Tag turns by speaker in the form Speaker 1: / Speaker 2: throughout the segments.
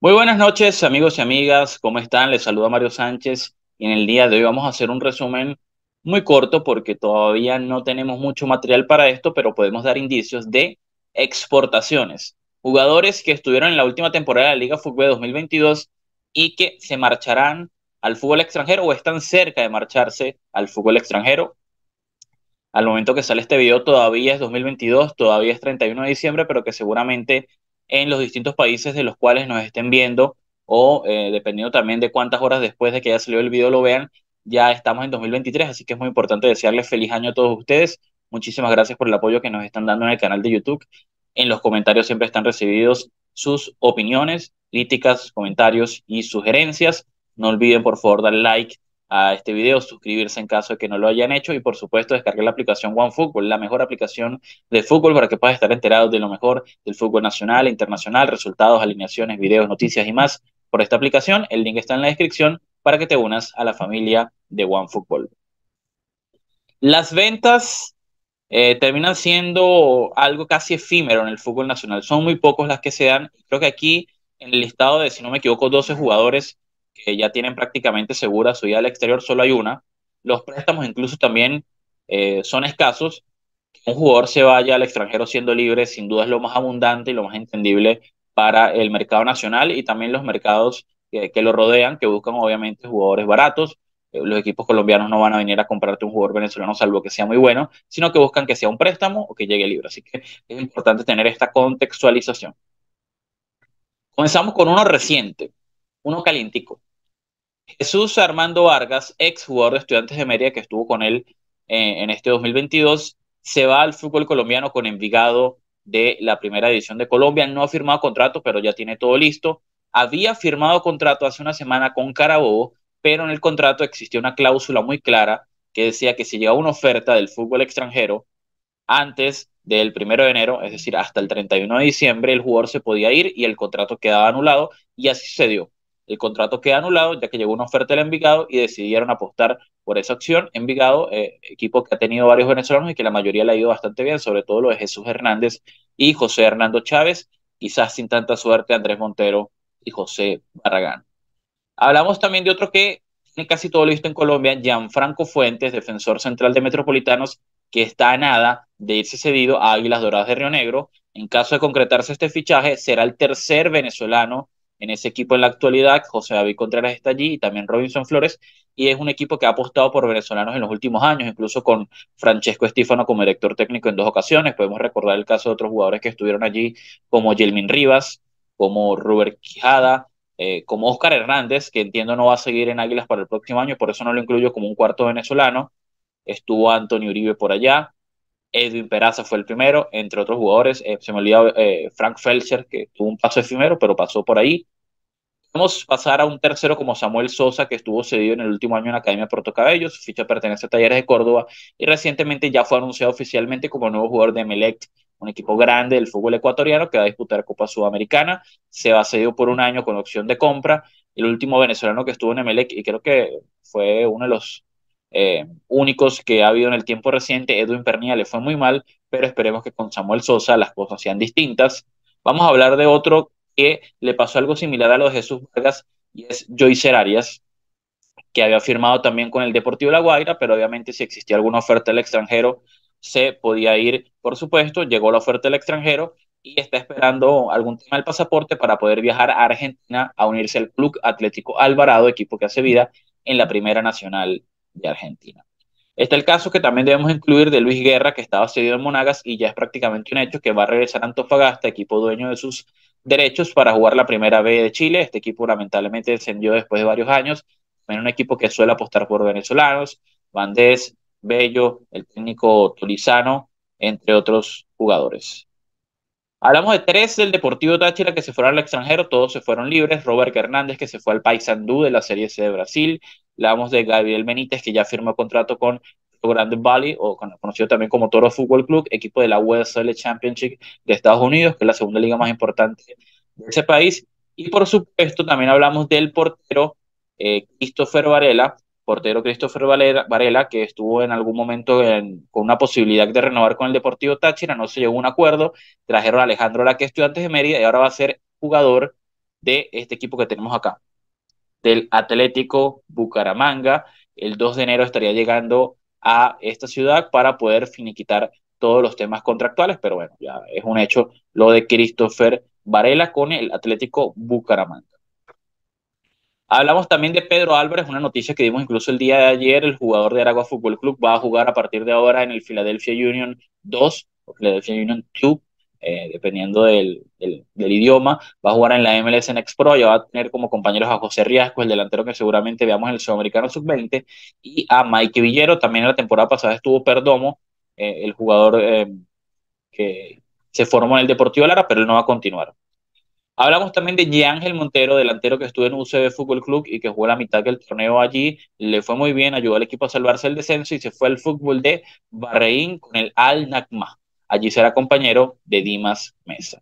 Speaker 1: Muy buenas noches, amigos y amigas. ¿Cómo están? Les saluda Mario Sánchez y en el día de hoy vamos a hacer un resumen muy corto porque todavía no tenemos mucho material para esto, pero podemos dar indicios de exportaciones. Jugadores que estuvieron en la última temporada de la Liga Fútbol 2022 y que se marcharán al fútbol extranjero o están cerca de marcharse al fútbol extranjero. Al momento que sale este video todavía es 2022, todavía es 31 de diciembre, pero que seguramente en los distintos países de los cuales nos estén viendo o eh, dependiendo también de cuántas horas después de que haya salido el video lo vean, ya estamos en 2023, así que es muy importante desearles feliz año a todos ustedes. Muchísimas gracias por el apoyo que nos están dando en el canal de YouTube. En los comentarios siempre están recibidos sus opiniones, críticas, comentarios y sugerencias. No olviden por favor dar like a este video, suscribirse en caso de que no lo hayan hecho y por supuesto descargar la aplicación OneFootball, la mejor aplicación de fútbol para que puedas estar enterado de lo mejor del fútbol nacional e internacional, resultados, alineaciones, videos, noticias y más por esta aplicación. El link está en la descripción para que te unas a la familia de OneFootball. Las ventas eh, terminan siendo algo casi efímero en el fútbol nacional. Son muy pocos las que se dan. Creo que aquí en el listado de, si no me equivoco, 12 jugadores que ya tienen prácticamente segura su vida al exterior, solo hay una. Los préstamos incluso también eh, son escasos. Que un jugador se vaya al extranjero siendo libre, sin duda es lo más abundante y lo más entendible para el mercado nacional y también los mercados que, lo rodean, que buscan obviamente jugadores baratos. Eh, los equipos colombianos no van a venir a comprarte un jugador venezolano salvo que sea muy bueno, sino que buscan que sea un préstamo o que llegue libre. Así que es importante tener esta contextualización. Comenzamos con uno reciente, uno calientico. Jesús Armando Vargas, ex jugador de Estudiantes de Mérida que estuvo con él eh, en este 2022, se va al fútbol colombiano con Envigado de la primera división de Colombia. No ha firmado contrato, pero ya tiene todo listo. Había firmado contrato hace una semana con Carabobo, pero en el contrato existía una cláusula muy clara que decía que si llegaba una oferta del fútbol extranjero antes del primero de enero, es decir, hasta el 31 de diciembre, el jugador se podía ir y el contrato quedaba anulado, y así sucedió el contrato queda anulado ya que llegó una oferta del Envigado y decidieron apostar por esa acción Envigado, eh, equipo que ha tenido varios venezolanos y que la mayoría le ha ido bastante bien, sobre todo lo de Jesús Hernández y José Hernando Chávez, quizás sin tanta suerte Andrés Montero y José Barragán. Hablamos también de otro que tiene casi todo listo en Colombia, Gianfranco Fuentes, defensor central de Metropolitanos, que está a nada de irse cedido a Águilas Doradas de Río Negro. En caso de concretarse este fichaje, será el tercer venezolano en ese equipo en la actualidad. José David Contreras está allí y también Robinson Flores. Y es un equipo que ha apostado por venezolanos en los últimos años, incluso con Francesco Estífano como director técnico en dos ocasiones. Podemos recordar el caso de otros jugadores que estuvieron allí, como Yelmin Rivas, como Ruber Quijada, eh, como Oscar Hernández, que entiendo no va a seguir en Águilas para el próximo año, por eso no lo incluyo como un cuarto venezolano. Estuvo Antonio Uribe por allá, Edwin Peraza fue el primero, entre otros jugadores. Eh, se me olvidó eh, Frank Felcher, que tuvo un paso efímero, pero pasó por ahí. Vamos pasar a un tercero como Samuel Sosa, que estuvo cedido en el último año en la Academia Cabello, Su ficha pertenece a Talleres de Córdoba y recientemente ya fue anunciado oficialmente como nuevo jugador de Melec, un equipo grande del fútbol ecuatoriano que va a disputar Copa Sudamericana. Se va cedido por un año con opción de compra. El último venezolano que estuvo en Melec y creo que fue uno de los eh, únicos que ha habido en el tiempo reciente. Edwin Pernilla le fue muy mal, pero esperemos que con Samuel Sosa las cosas sean distintas. Vamos a hablar de otro que le pasó algo similar a lo de Jesús Vargas y es Joyce Arias, que había firmado también con el Deportivo La Guaira, pero obviamente si existía alguna oferta del extranjero se podía ir, por supuesto, llegó la oferta del extranjero y está esperando algún tema del pasaporte para poder viajar a Argentina a unirse al Club Atlético Alvarado, equipo que hace vida en la Primera Nacional de Argentina. Está el caso que también debemos incluir de Luis Guerra, que estaba cedido en Monagas y ya es prácticamente un hecho que va a regresar a Antofagasta, equipo dueño de sus derechos, para jugar la primera B de Chile. Este equipo lamentablemente descendió después de varios años. En un equipo que suele apostar por venezolanos, Vandés, Bello, el técnico Tulisano, entre otros jugadores. Hablamos de tres del Deportivo Táchira que se fueron al extranjero, todos se fueron libres. Robert Hernández que se fue al Paysandú de la Serie C de Brasil. Hablamos de Gabriel Benítez que ya firmó contrato con Grande Valley, o conocido también como Toro Fútbol Club, equipo de la USL Championship de Estados Unidos, que es la segunda liga más importante de ese país. Y por supuesto, también hablamos del portero eh, Christopher Varela, portero Christopher Varela, que estuvo en algún momento con una posibilidad de renovar con el Deportivo Táchira, no se llegó a un acuerdo, trajeron a Alejandro Laque estudiantes de Mérida, y ahora va a ser jugador de este equipo que tenemos acá, del Atlético Bucaramanga. El 2 de enero estaría llegando a esta ciudad para poder finiquitar todos los temas contractuales, pero bueno, ya es un hecho lo de Christopher Varela con el Atlético Bucaramanga. Hablamos también de Pedro Álvarez, una noticia que dimos incluso el día de ayer, el jugador de Aragua Fútbol Club va a jugar a partir de ahora en el Philadelphia Union 2 o Philadelphia Union Club eh, dependiendo del, idioma, va a jugar en la MLS Next Pro, ya va a tener como compañeros a José Riasco, el delantero que seguramente veamos en el Sudamericano Sub-20, y a Mike Villero, también en la temporada pasada estuvo Perdomo, eh, el jugador eh, que se formó en el Deportivo Lara, pero él no va a continuar. Hablamos también de Ángel Montero, delantero que estuvo en UCB Fútbol Club y que jugó la mitad del torneo allí. Le fue muy bien, ayudó al equipo a salvarse el descenso y se fue al fútbol de Bahrein con el Al Nakma. Allí será compañero de Dimas Mesa.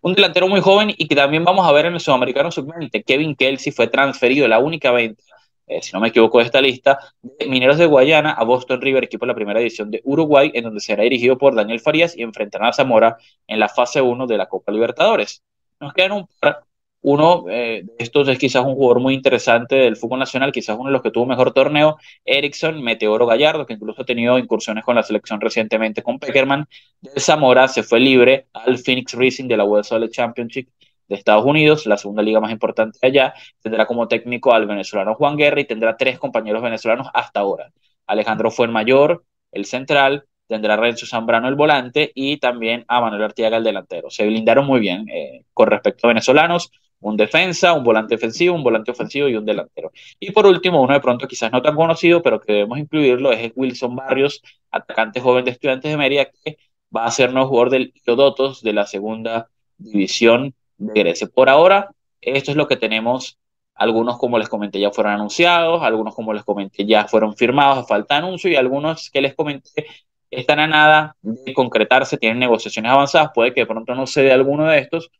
Speaker 1: Un delantero muy joven y que también vamos a ver en el Sudamericano Sub-20. Kevin Kelsey fue transferido, la única venta eh, si no me equivoco, de esta lista, de Mineros de Guayana a Boston River, equipo de la primera división de Uruguay, en donde será dirigido por Daniel Farías y enfrentará a Zamora en la fase 1 de la Copa Libertadores nos quedan un par. Uno eh, de estos es quizás un jugador muy interesante del fútbol nacional, quizás uno de los que tuvo mejor torneo, Erickson Meteoro Gallardo, que incluso ha tenido incursiones con la selección recientemente con Peckerman. De Zamora se fue libre al Phoenix Racing de la Solid Championship de Estados Unidos, la segunda liga más importante allá. Tendrá como técnico al venezolano Juan Guerra y tendrá tres compañeros venezolanos hasta ahora. Alejandro Fuenmayor, el central, tendrá Renzo Zambrano el volante y también a Manuel Artiaga el delantero. Se blindaron muy bien eh, con respecto a venezolanos, un defensa, un volante defensivo, un volante ofensivo y un delantero. Y por último, uno de pronto quizás no tan conocido, pero que debemos incluirlo, es Wilson Barrios, atacante joven de estudiantes de Mérida, que va a ser nuevo jugador del Iodotos de la segunda división de Grecia. Por ahora, esto es lo que tenemos algunos, como les comenté, ya fueron anunciados, algunos, como les comenté, ya fueron firmados, a falta de anuncio, y algunos que les comenté están a nada de concretarse, tienen negociaciones avanzadas, puede que de pronto no se dé alguno de estos,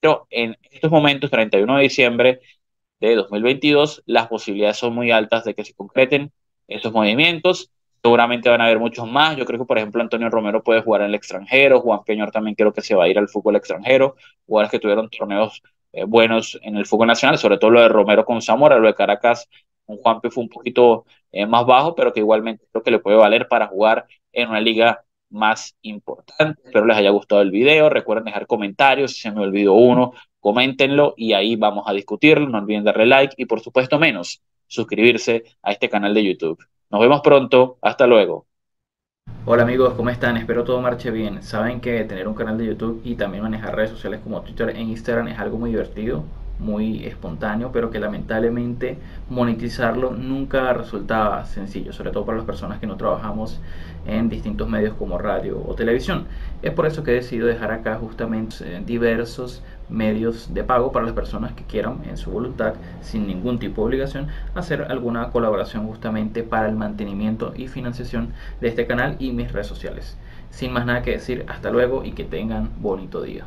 Speaker 1: pero en estos momentos, 31 de diciembre de 2022, las posibilidades son muy altas de que se concreten estos movimientos. Seguramente van a haber muchos más. Yo creo que, por ejemplo, Antonio Romero puede jugar en el extranjero. Juan Peñor también creo que se va a ir al fútbol extranjero. Jugadores que tuvieron torneos eh, buenos en el fútbol nacional, sobre todo lo de Romero con Zamora, lo de Caracas un Juanpe fue un poquito eh, más bajo, pero que igualmente creo que le puede valer para jugar en una liga más importante. Espero les haya gustado el video. Recuerden dejar comentarios. Si se me olvidó uno, coméntenlo y ahí vamos a discutirlo. No olviden darle like y por supuesto menos suscribirse a este canal de YouTube. Nos vemos pronto. Hasta luego. Hola amigos, ¿cómo están? Espero todo marche bien. Saben que tener un canal de YouTube y también manejar redes sociales como Twitter e Instagram es algo muy divertido muy espontáneo, pero que lamentablemente monetizarlo nunca resultaba sencillo, sobre todo para las personas que no trabajamos en distintos medios como radio o televisión. Es por eso que he decidido dejar acá justamente eh, diversos medios de pago para las personas que quieran en su voluntad, sin ningún tipo de obligación, hacer alguna colaboración justamente para el mantenimiento y financiación de este canal y mis redes sociales. Sin más nada que decir, hasta luego y que tengan bonito día.